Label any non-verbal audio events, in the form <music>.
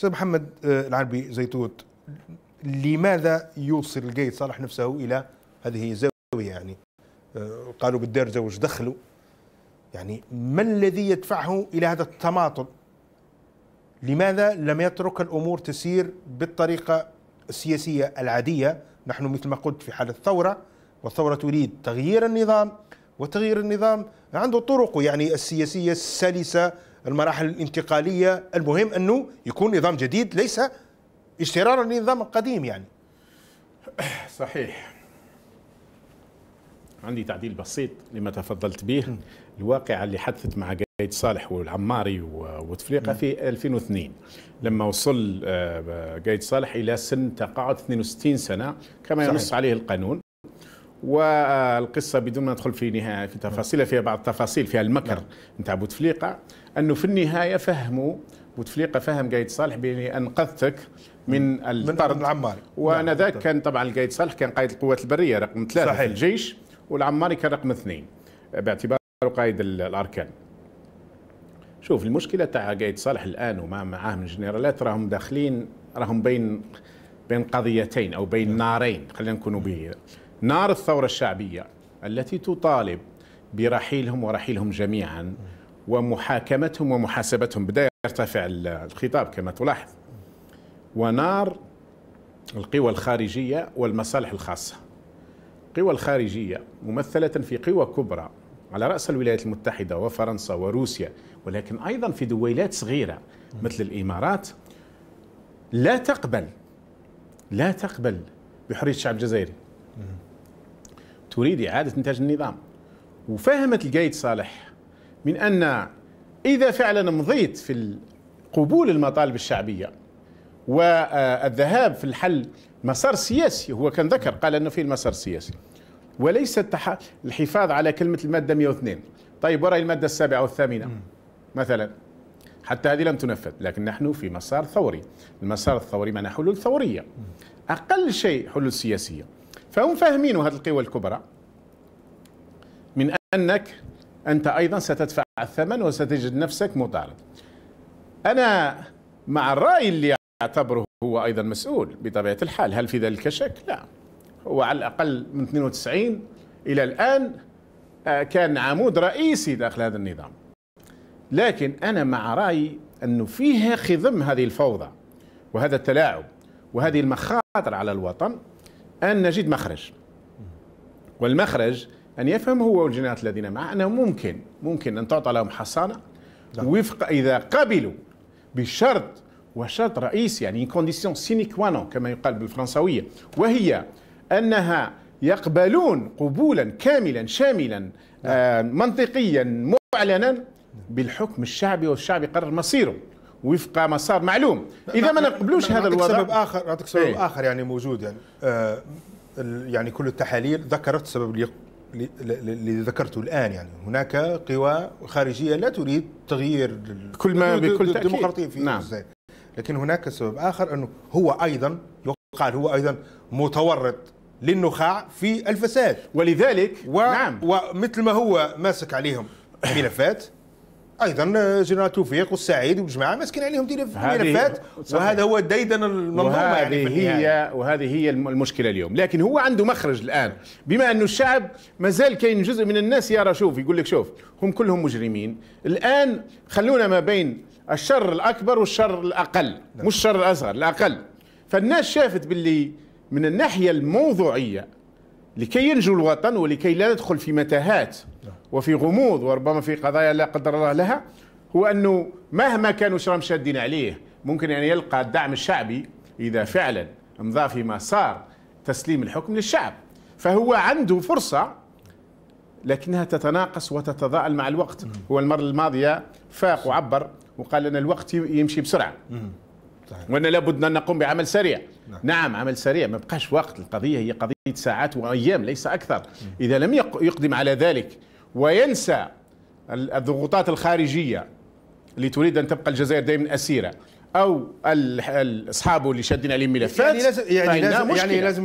استاذ محمد آه، العربي زيتوت لماذا يوصل القيد صالح نفسه الى هذه الزاويه يعني آه، قالوا بالدار زوج دخلوا يعني ما الذي يدفعه الى هذا التماطل لماذا لم يترك الامور تسير بالطريقه السياسيه العاديه نحن مثل ما قلت في حاله الثوره والثوره تريد تغيير النظام وتغيير النظام عنده طرقه يعني السياسيه السلسه المراحل الانتقاليه المهم انه يكون نظام جديد ليس اشترارا للنظام القديم يعني <clears throat> صحيح عندي تعديل بسيط لما تفضلت به الواقعة اللي حدثت مع قايد صالح والعماري وتفريقة في 2002 لما وصل آه، قايد صالح إلى سن تقاعد 62 سنة كما ينص عليه القانون والقصه بدون ما ندخل في نهايه في تفاصيلها فيها بعض التفاصيل فيها المكر نعم. نتاع بوتفليقه انه في النهايه فهموا بوتفليقه فهم قايد صالح باني انقذتك من نعم. الطرد من العماري وانا نعم. ذاك كان طبعا القايد صالح كان قائد القوات البريه رقم ثلاثه صحيح. في الجيش والعماري كان رقم اثنين باعتباره قائد الاركان شوف المشكله تاع قايد صالح الان وما معاه من جنرالات راهم داخلين راهم بين بين قضيتين او بين نارين خلينا نكونوا به نار الثورة الشعبية التي تطالب برحيلهم ورحيلهم جميعا ومحاكمتهم ومحاسبتهم بدأ يرتفع الخطاب كما تلاحظ ونار القوى الخارجية والمصالح الخاصة القوى الخارجية ممثلة في قوى كبرى على رأس الولايات المتحدة وفرنسا وروسيا ولكن أيضا في دويلات صغيرة مثل الإمارات لا تقبل لا تقبل بحرية الشعب الجزائري تريد إعادة إنتاج النظام وفهمت القايد صالح من أن إذا فعلا مضيت في قبول المطالب الشعبية والذهاب في الحل مسار سياسي هو كان ذكر قال أنه في المسار السياسي وليس الحفاظ على كلمة المادة 102 طيب وراء المادة السابعة والثامنة مثلا حتى هذه لم تنفذ لكن نحن في مسار ثوري المسار الثوري معناه حلول ثورية أقل شيء حلول سياسية فهم فاهمين هذه القوى الكبرى من أنك أنت أيضا ستدفع الثمن وستجد نفسك مطالب أنا مع الرأي اللي أعتبره هو أيضا مسؤول بطبيعة الحال هل في ذلك شك؟ لا هو على الأقل من 92 إلى الآن آه، كان عمود رئيسي داخل هذا النظام لكن أنا مع رأيي أنه فيها خضم هذه الفوضى وهذا التلاعب وهذه المخاطر على الوطن أن نجد مخرج والمخرج أن يفهم هو والجنات الذين معه أنه ممكن ممكن أن تعطى لهم حصانة نعم. وفق إذا قبلوا بشرط وشرط رئيسي يعني كونديسيون سيني كوانون كما يقال بالفرنسوية وهي أنها يقبلون قبولا كاملا شاملا نعم. آه، منطقيا معلنا بالحكم الشعبي والشعب يقرر مصيره وفق مسار معلوم اذا ما نقبلوش هذا الوضع سبب اخر نعطيك سبب ايه؟ اخر يعني موجود يعني آه يعني كل التحاليل ذكرت السبب اللي ذكرته الان يعني هناك قوى خارجيه لا تريد تغيير كل ما بكل تاكيد الديمقراطيه في نعم. لكن هناك سبب اخر انه هو ايضا يقال هو ايضا متورط للنخاع في الفساد ولذلك و نعم ومثل ما هو ماسك عليهم ملفات ايضا آه، جنرال توفيق والسعيد والجماعه ماسكين عليهم ملفات وهذا هو الديدن المنظومه وهذه يعني هي يعني. وهذه هي المشكله اليوم لكن هو عنده مخرج الان بما انه الشعب مازال كاين جزء من الناس يرى شوف يقول لك شوف هم كلهم مجرمين الان خلونا ما بين الشر الاكبر والشر الاقل نعم. مش الشر الاصغر الاقل فالناس شافت باللي من الناحيه الموضوعيه لكي ينجو الوطن ولكي لا ندخل في متاهات نعم. وفي غموض وربما في قضايا لا قدر الله لها هو أنه مهما كانوا شرم شادين عليه ممكن أن يلقى الدعم الشعبي إذا فعلا امضى فيما صار تسليم الحكم للشعب فهو عنده فرصة لكنها تتناقص وتتضاءل مع الوقت هو المرة الماضية فاق وعبر وقال أن الوقت يمشي بسرعة وأن لابد أن نقوم بعمل سريع نعم. نعم, عمل سريع ما بقاش وقت القضية هي قضية ساعات وأيام ليس أكثر إذا لم يقدم على ذلك وينسى الضغوطات الخارجية اللي تريد أن تبقى الجزائر دائما أسيرة أو أصحابه اللي شادين عليه ملفات يعني لازم يعني لازم, يعني لازم